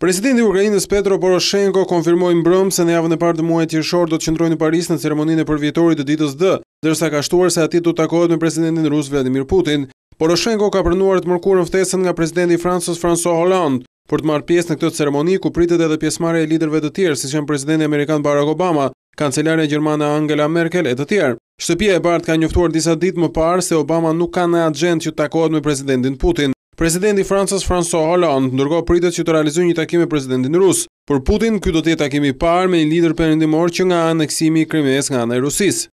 Presidenti i Ukrainës Petro Poroshenko konfirmoi mbrëmë se në javën e parë të muajit qershor do të qëndrojë në Paris në ceremoninë e përvjetorit të ditës D, ndërsa ka shtuar se aty do të takohet me presidentin rus Vladimir Putin. Poroshenko ka pranuar të mërkurën ftesën nga presidenti Fransuz François Hollande për të marrë pjesë në këtë ceremoni ku pritet edhe pjesëmarrja e liderëve të tjerë, siç janë presidenti amerikan Barack Obama, kancelarja gjermane Angela Merkel e të tjerë. Shtëpia e Bart ka njoftuar disa ditë më parë se Obama nuk ka në axhendë që të takohet me presidentin Putin. Presidenti i Francës François Hollande ndërkohë pritet që të realizojë një takim me presidentin rus. Për Putin, kjo do të jetë takimi i parë me një lider perëndimor që nga aneksimi i Krimes nga ana e Rusisë.